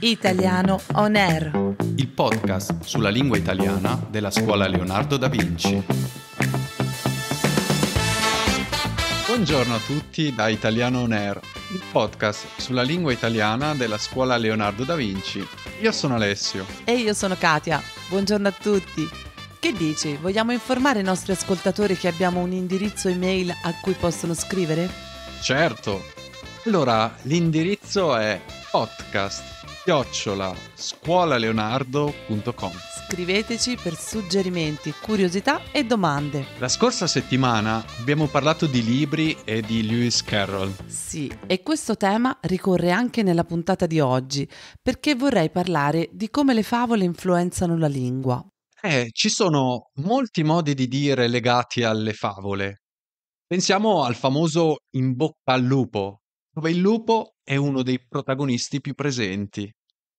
Italiano On Air, il podcast sulla lingua italiana della scuola Leonardo da Vinci. Buongiorno a tutti da Italiano On Air, il podcast sulla lingua italiana della scuola Leonardo da Vinci. Io sono Alessio. E io sono Katia. Buongiorno a tutti. Che dici? Vogliamo informare i nostri ascoltatori che abbiamo un indirizzo email a cui possono scrivere? Certo. Allora, l'indirizzo è podcast chiocciolascuolaleonardo.com. Scriveteci per suggerimenti, curiosità e domande. La scorsa settimana abbiamo parlato di libri e di Lewis Carroll. Sì, e questo tema ricorre anche nella puntata di oggi, perché vorrei parlare di come le favole influenzano la lingua. Eh, ci sono molti modi di dire legati alle favole. Pensiamo al famoso in bocca al lupo, dove il lupo è uno dei protagonisti più presenti.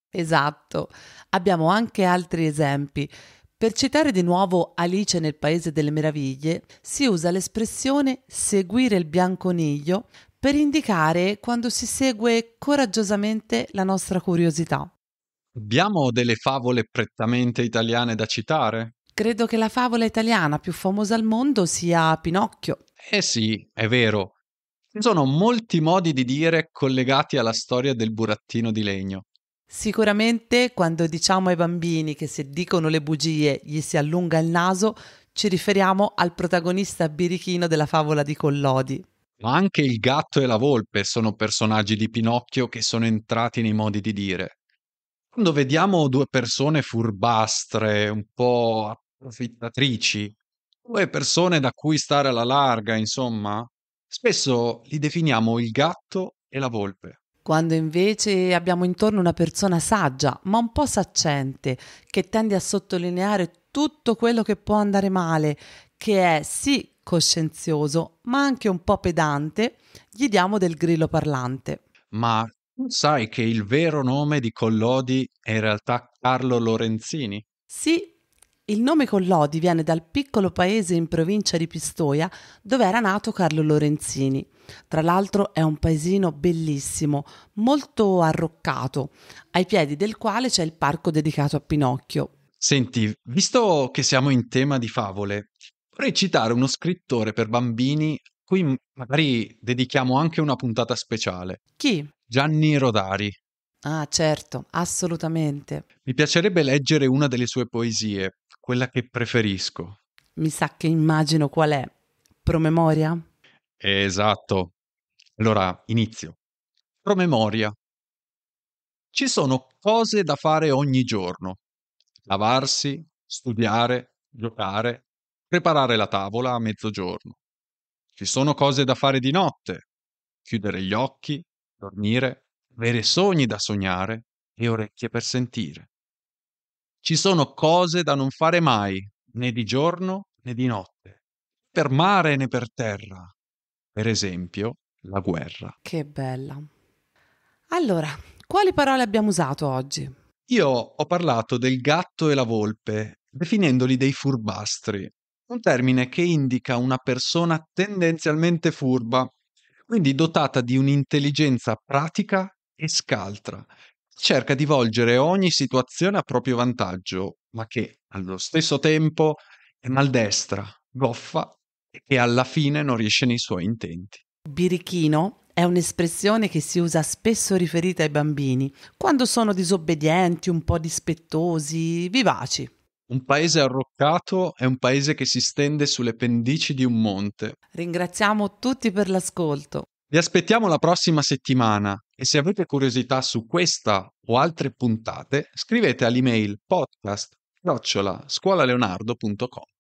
Esatto, abbiamo anche altri esempi. Per citare di nuovo Alice nel Paese delle Meraviglie, si usa l'espressione seguire il bianconiglio per indicare quando si segue coraggiosamente la nostra curiosità. Abbiamo delle favole prettamente italiane da citare? Credo che la favola italiana più famosa al mondo sia Pinocchio. Eh sì, è vero. Ci sono molti modi di dire collegati alla storia del burattino di legno. Sicuramente quando diciamo ai bambini che se dicono le bugie gli si allunga il naso, ci riferiamo al protagonista birichino della favola di Collodi. Ma anche il gatto e la volpe sono personaggi di Pinocchio che sono entrati nei modi di dire. Quando vediamo due persone furbastre, un po' approfittatrici, due persone da cui stare alla larga, insomma, Spesso li definiamo il gatto e la volpe. Quando invece abbiamo intorno una persona saggia, ma un po' saccente, che tende a sottolineare tutto quello che può andare male, che è sì coscienzioso, ma anche un po' pedante, gli diamo del grillo parlante. Ma sai che il vero nome di Collodi è in realtà Carlo Lorenzini? Sì, il nome Collodi viene dal piccolo paese in provincia di Pistoia dove era nato Carlo Lorenzini. Tra l'altro è un paesino bellissimo, molto arroccato, ai piedi del quale c'è il parco dedicato a Pinocchio. Senti, visto che siamo in tema di favole, vorrei citare uno scrittore per bambini a cui magari dedichiamo anche una puntata speciale. Chi? Gianni Rodari. Ah, certo, assolutamente. Mi piacerebbe leggere una delle sue poesie, quella che preferisco. Mi sa che immagino qual è. Promemoria? Esatto. Allora, inizio. Promemoria. Ci sono cose da fare ogni giorno. Lavarsi, studiare, giocare, preparare la tavola a mezzogiorno. Ci sono cose da fare di notte. Chiudere gli occhi, dormire, avere sogni da sognare e orecchie per sentire. Ci sono cose da non fare mai, né di giorno né di notte, per mare né per terra, per esempio la guerra. Che bella. Allora, quali parole abbiamo usato oggi? Io ho parlato del gatto e la volpe, definendoli dei furbastri, un termine che indica una persona tendenzialmente furba, quindi dotata di un'intelligenza pratica e scaltra. Cerca di volgere ogni situazione a proprio vantaggio, ma che allo stesso tempo è maldestra, goffa e che alla fine non riesce nei suoi intenti. Birichino è un'espressione che si usa spesso riferita ai bambini, quando sono disobbedienti, un po' dispettosi, vivaci. Un paese arroccato è un paese che si stende sulle pendici di un monte. Ringraziamo tutti per l'ascolto. Vi aspettiamo la prossima settimana e se avete curiosità su questa o altre puntate, scrivete all'email podcast scuolaleonardo.com.